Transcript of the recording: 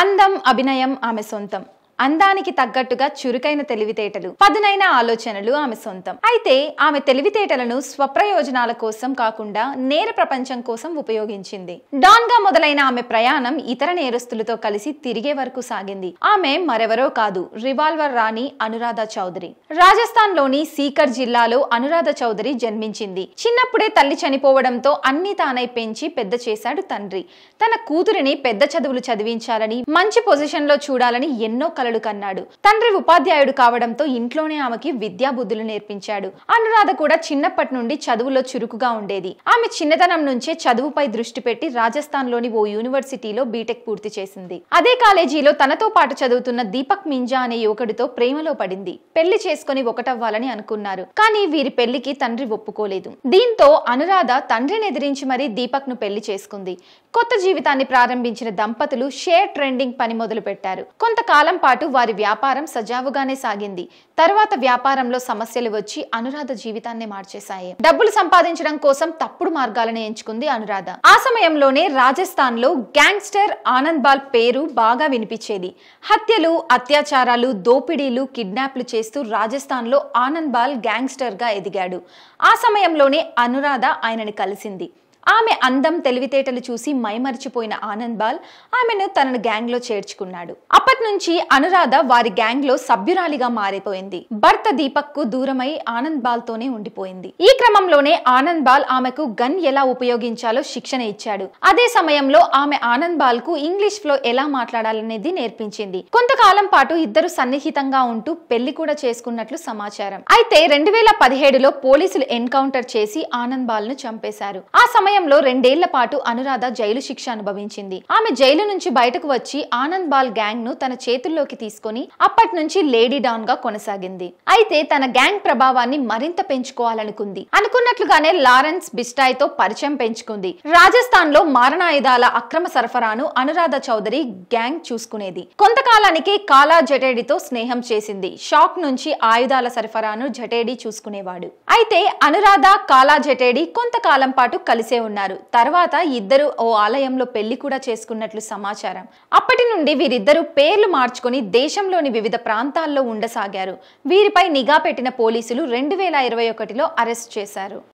అందం అభినయం ఆమె సొంతం అందానికి తగ్గట్టుగా చురుకైన తెలివితేటలు పదునైన ఆలోచనలు ఆమె సొంతం అయితే ఆమె తెలివితేటలను స్వప్రయోజనాల కోసం కాకుండా నేర ప్రపంచం కోసం ఉపయోగించింది డాన్ గా మొదలైన ఆమె ప్రయాణం ఇతర నేరస్తులతో కలిసి తిరిగే వరకు సాగింది ఆమె మరెవరో కాదు రివాల్వర్ రాణి అనురాధ చౌదరి రాజస్థాన్ లోని సీకర్ జిల్లాలో అనురాధ చౌదరి జన్మించింది చిన్నప్పుడే తల్లి చనిపోవడంతో అన్ని తానై పెంచి పెద్ద చేశాడు తండ్రి తన కూతురిని పెద్ద చదువులు చదివించాలని మంచి పొజిషన్ లో చూడాలని ఎన్నో కల కలలు కన్నాడు తండ్రి ఉపాధ్యాయుడు కావడంతో ఇంట్లోనే ఆమెకి విద్యాబుద్ధులు నేర్పించాడు అనురాధ కూడా చిన్నప్పటి నుండి చదువులో చురుకుగా ఉండేది ఆమె చిన్నతనం నుంచే చదువుపై దృష్టి పెట్టి రాజస్థాన్ లోని ఓ యూనివర్సిటీలో బీటెక్ పూర్తి చేసింది అదే కాలేజీలో తనతో పాటు చదువుతున్న దీపక్ మింజా అనే యువకుడితో ప్రేమలో పడింది పెళ్లి చేసుకుని ఒకటవ్వాలని అనుకున్నారు కానీ వీరి పెళ్లికి తండ్రి ఒప్పుకోలేదు దీంతో అనురాధ తండ్రిని ఎదిరించి మరీ దీపక్ ను పెళ్లి చేసుకుంది కొత్త జీవితాన్ని ప్రారంభించిన దంపతులు షేర్ ట్రెండింగ్ పని మొదలు పెట్టారు కొంతకాలం పాటు పాటు వారి వ్యాపారం సజావుగానే సాగింది తర్వాత వ్యాపారంలో సమస్యలు వచ్చి అనురాధ జీవితాన్ని మార్చేశాయి డబ్బులు సంపాదించడం కోసం తప్పుడు మార్గాలను ఎంచుకుంది అనురాధ ఆ సమయంలోనే రాజస్థాన్ లో గ్యాంగ్స్టర్ ఆనంద్ బాల్ పేరు బాగా వినిపించేది హత్యలు అత్యాచారాలు దోపిడీలు కిడ్నాప్లు చేస్తూ రాజస్థాన్ లో ఆనంద్ బాల్ గ్యాంగ్స్టర్ గా ఎదిగాడు ఆ సమయంలోనే అనురాధ ఆయనని కలిసింది ఆమె అందం తెలివితేటలు చూసి మైమరిచిపోయిన ఆనంద్ బాల్ ఆమెను తనను లో చేర్చుకున్నాడు అప్పటి నుంచి అనురాధ వారి గ్యాంగ్ లో సభ్యురాలిగా మారిపోయింది భర్త దీపక్కు దూరమై ఆనంద్ బాల్ తోనే ఉండిపోయింది ఈ క్రమంలోనే ఆనంద్ బాల్ ఆమెకు గన్ ఎలా ఉపయోగించాలో శిక్షణ ఇచ్చాడు అదే సమయంలో ఆమె ఆనంద్ బాల్ కు ఇంగ్లీష్ లో ఎలా మాట్లాడాలనేది నేర్పించింది కొంతకాలం పాటు ఇద్దరు సన్నిహితంగా ఉంటూ పెళ్లి కూడా చేసుకున్నట్లు సమాచారం అయితే రెండు వేల పదిహేడులో పోలీసులు ఎన్కౌంటర్ చేసి ఆనంద్ బాల్ ను చంపేశారు ఆ సమయం సమయంలో రెండేళ్ల పాటు అనురాధ జైలు శిక్ష అనుభవించింది ఆమె జైలు నుంచి బయటకు వచ్చి ఆనంద్ బాల్ గ్యాంగ్ ను తన చేతుల్లోకి తీసుకుని అప్పటి నుంచి లేడీ డాన్ గా కొనసాగింది అయితే తన గ్యాంగ్ ప్రభావాన్ని మరింత పెంచుకోవాలనుకుంది అనుకున్నట్లుగానే లారెన్స్ బిస్టాయ్ తో పరిచయం పెంచుకుంది రాజస్థాన్ లో మారణాయుధాల అక్రమ సరఫరాను అనురాధ చౌదరి గ్యాంగ్ చూసుకునేది కొంతకాలానికి కాలా జటేడితో స్నేహం చేసింది షాక్ నుంచి ఆయుధాల సరఫరాను జటేడి చూసుకునేవాడు అయితే అనురాధ కాలా జటేడి కొంతకాలం పాటు కలిసే ఉన్నారు తర్వాత ఇద్దరు ఓ ఆలయంలో పెళ్లి కూడా చేసుకున్నట్లు సమాచారం అప్పటి నుండి వీరిద్దరూ పేర్లు మార్చుకుని దేశంలోని వివిధ ప్రాంతాల్లో ఉండసాగారు వీరిపై నిఘా పెట్టిన పోలీసులు రెండు వేల ఇరవై ఒకటిలో అరెస్ట్ చేశారు